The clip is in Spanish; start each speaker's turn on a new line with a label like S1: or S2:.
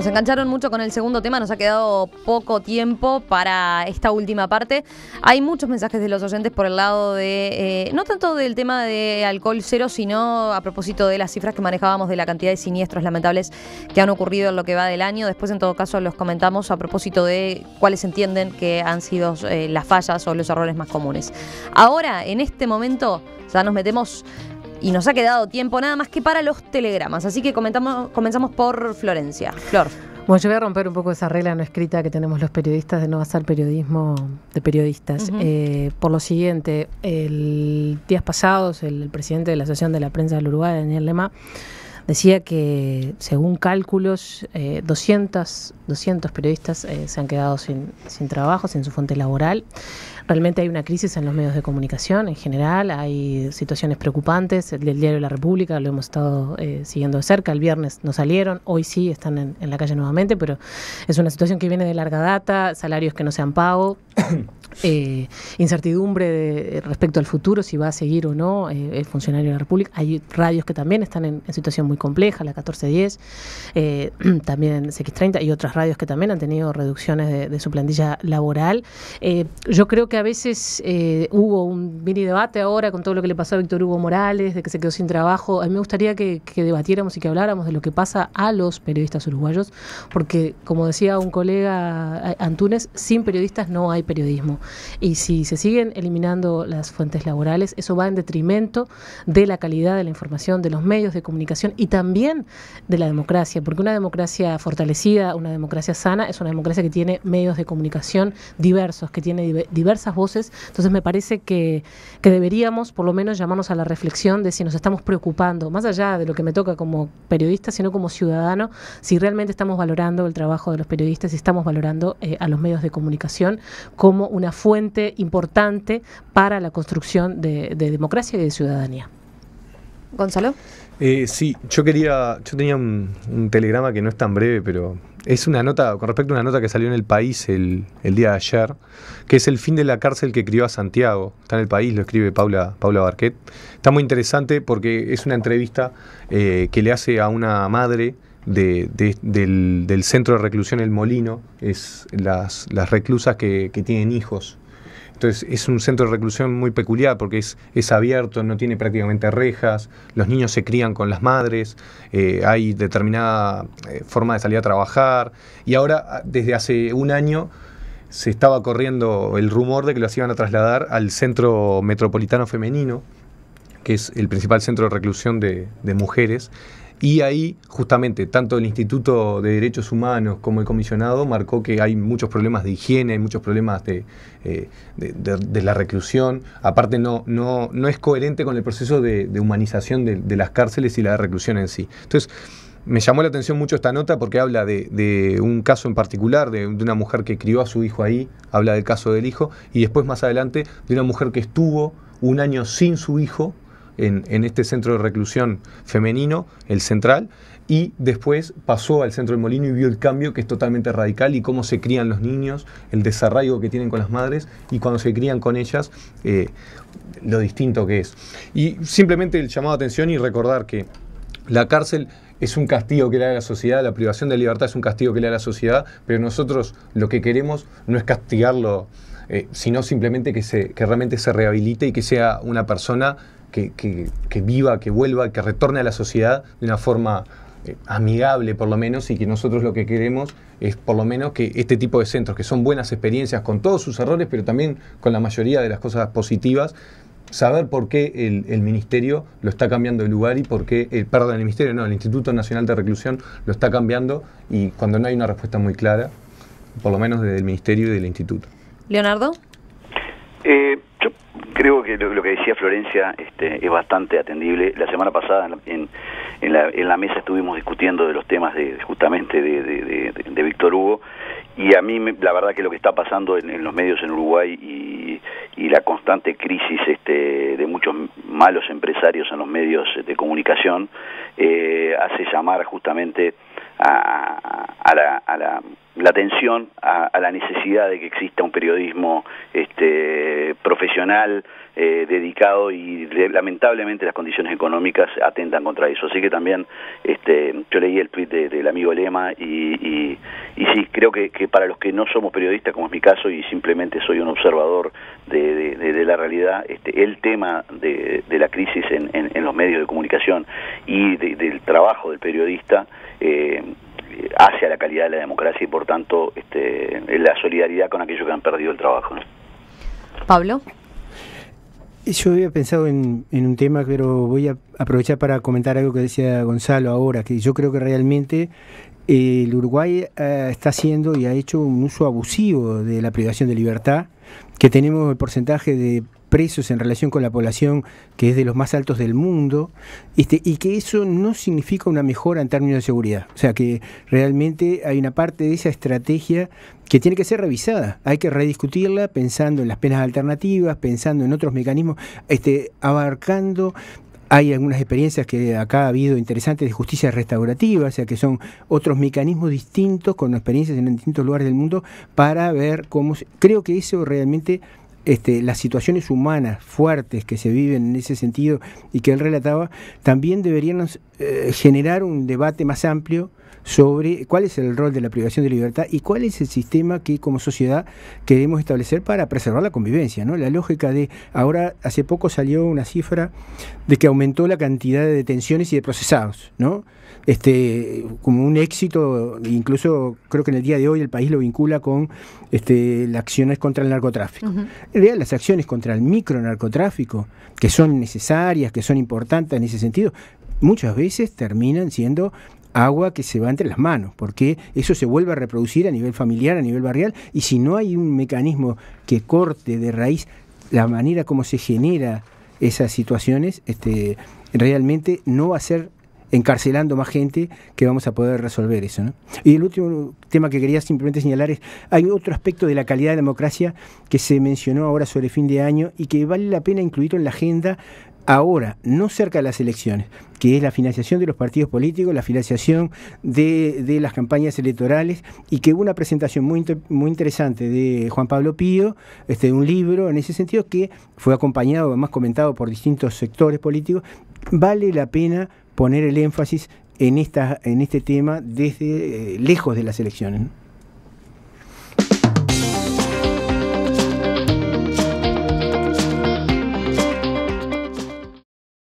S1: Nos engancharon mucho con el segundo tema, nos ha quedado poco tiempo para esta última parte. Hay muchos mensajes de los oyentes por el lado de, eh, no tanto del tema de alcohol cero, sino a propósito de las cifras que manejábamos de la cantidad de siniestros lamentables que han ocurrido en lo que va del año. Después, en todo caso, los comentamos a propósito de cuáles entienden que han sido eh, las fallas o los errores más comunes. Ahora, en este momento, ya nos metemos y nos ha quedado tiempo nada más que para los telegramas. Así que comentamos, comenzamos por Florencia. Flor. Bueno, yo voy a romper un poco esa regla no escrita que tenemos los periodistas de no hacer periodismo de periodistas. Eh, por lo siguiente, el días pasados el, presidente de la Asociación de la Prensa del Uruguay, Daniel Lema, decía que según cálculos, 200, eh, 200 periodistas eh, se han quedado sin, sin trabajo, sin su fuente laboral. Realmente hay una crisis en los medios de comunicación en general, hay situaciones preocupantes. El, diario La República lo hemos estado eh, siguiendo de cerca. El viernes no salieron, hoy sí están en, la calle nuevamente, pero es una situación que viene de larga data, salarios que no se han pagado eh, incertidumbre eh, respecto al futuro, si va a seguir o no el funcionario de la República. Hay radios que también están en, situación muy compleja, la 1410, eh, también x 30 y otras radios que también han tenido reducciones de, de su plantilla laboral. yo creo que a veces eh, hubo un mini debate ahora con todo lo que le pasó a Víctor Hugo Morales, de que se quedó sin trabajo. A mí me gustaría que, debatiéramos y que habláramos de lo que pasa a los periodistas uruguayos, porque como decía un colega eh, Antunes, sin periodistas no hay periodismo. Y si se siguen eliminando las fuentes laborales, eso va en detrimento de la calidad de la información, de los medios de comunicación y también de la democracia, porque una democracia fortalecida, una democracia sana, es una democracia que tiene medios de comunicación diversos, que tiene diversos esas voces. Entonces me parece que, deberíamos por lo menos llamarnos a la reflexión de si nos estamos preocupando, más allá de lo que me toca como periodista, sino como ciudadano, si realmente estamos valorando el trabajo de los periodistas, si estamos valorando eh, a los medios de comunicación como una fuente importante para la construcción de, democracia y de ciudadanía.
S2: Gonzalo. Eh, sí, yo quería, yo tenía un, un telegrama que no es tan breve, pero es una nota con respecto a una nota que salió en el país el, día de ayer, que es el fin de la cárcel que crió a Santiago. Está en el país, lo escribe Paula, Paula Barquet. Está muy interesante porque es una entrevista eh, que le hace a una madre del, centro de reclusión El Molino, es las, reclusas que tienen hijos entonces es un centro de reclusión muy peculiar porque es, abierto, no tiene prácticamente rejas, los niños se crían con las madres, eh, hay determinada eh, forma de salir a trabajar y ahora ah, desde hace un año se estaba corriendo el rumor de que los iban a trasladar al centro metropolitano femenino, que es el principal centro de reclusión de mujeres, y ahí, justamente, tanto el Instituto de Derechos Humanos como el comisionado marcó que hay muchos problemas de higiene, hay muchos problemas de, eh, la reclusión. Aparte, no, no, no es coherente con el proceso de, humanización de, las cárceles y la reclusión en sí. Entonces, me llamó la atención mucho esta nota porque habla de, un caso en particular, de, una mujer que crió a su hijo ahí, habla del caso del hijo, y después más adelante de una mujer que estuvo un año sin su hijo en, este centro de reclusión femenino, el central, y después pasó al centro del molino y vio el cambio que es totalmente radical y cómo se crían los niños, el desarraigo que tienen con las madres y cuando se crían con ellas, eh, lo distinto que es. Y simplemente el llamado a atención y recordar que la cárcel es un castigo que le da la sociedad, la privación de libertad es un castigo que le da la sociedad, pero nosotros lo que queremos no es castigarlo, eh, sino simplemente que realmente se rehabilite y que sea una persona que, que, que viva, que vuelva, que retorne a la sociedad de una forma eh, amigable por lo menos y que nosotros lo que queremos es por lo menos que este tipo de centros, que son buenas experiencias con todos sus errores, pero también con la mayoría de las cosas positivas, saber por qué el, ministerio lo está cambiando de lugar y por qué, eh, perdón, el ministerio no, el Instituto Nacional de Reclusión lo está cambiando y cuando no hay una respuesta muy clara, por lo menos desde el ministerio y del instituto.
S1: Leonardo.
S3: Eh, creo que lo, que decía Florencia este, es bastante atendible. La semana pasada en, la, mesa estuvimos discutiendo de los temas de, justamente de, Víctor Hugo y a mí la verdad que lo que está pasando en, los medios en Uruguay y, la constante crisis este, de muchos malos empresarios en los medios de comunicación eh, hace llamar justamente a, a la la atención a, la necesidad de que exista un periodismo este, profesional, eh, dedicado y lamentablemente las condiciones económicas atentan contra eso. Así que también este, yo leí el tweet del amigo Lema y, sí, creo que, para los que no somos periodistas, como es mi caso, y simplemente soy un observador de, la realidad, este, el tema de, la crisis en, los medios de comunicación y del trabajo del periodista, eh, hacia la calidad de la democracia y por tanto este, la solidaridad con aquellos que han perdido el trabajo.
S4: Pablo. Yo había pensado en, un tema, pero voy a aprovechar para comentar algo que decía Gonzalo ahora, que yo creo que realmente eh, el Uruguay eh, está haciendo y ha hecho un uso abusivo de la privación de libertad, que tenemos el porcentaje de presos en relación con la población, que es de los más altos del mundo, este, y que eso no significa una mejora en términos de seguridad. O sea que realmente hay una parte de esa estrategia que tiene que ser revisada, hay que rediscutirla pensando en las penas alternativas, pensando en otros mecanismos, este, abarcando hay algunas experiencias que acá ha habido interesantes de justicia restaurativa, o sea que son otros mecanismos distintos con experiencias en distintos lugares del mundo para ver cómo... Creo que eso realmente este, las situaciones humanas fuertes que se viven en ese sentido y que él relataba, también deberían eh, generar un debate más amplio sobre cuál es el rol de la privación de libertad y cuál es el sistema que como sociedad queremos establecer para preservar la convivencia. ¿no? La lógica de, ahora hace poco salió una cifra de que aumentó la cantidad de detenciones y de procesados, ¿no? Este, como un éxito, incluso creo que en el día de hoy el país lo vincula con este, las acciones contra el narcotráfico. En realidad las acciones contra el micronarcotráfico, que son necesarias, que son importantes en ese sentido, muchas veces terminan siendo agua que se va entre las manos, porque eso se vuelve a reproducir a nivel familiar, a nivel barrial, y si no hay un mecanismo que corte de raíz la manera como se genera esas situaciones, este, realmente no va a ser encarcelando más gente que vamos a poder resolver eso. Y el último tema que quería simplemente señalar es, hay otro aspecto de la calidad de democracia que se mencionó ahora sobre fin de año y que vale la pena incluirlo en la agenda ahora, no cerca de las elecciones, que es la financiación de los partidos políticos, la financiación de, las campañas electorales, y que hubo una presentación muy, muy interesante de Juan Pablo Pío, este, un libro en ese sentido que fue acompañado, además comentado por distintos sectores políticos. Vale la pena poner el énfasis en, esta, en este tema desde eh, lejos de las elecciones.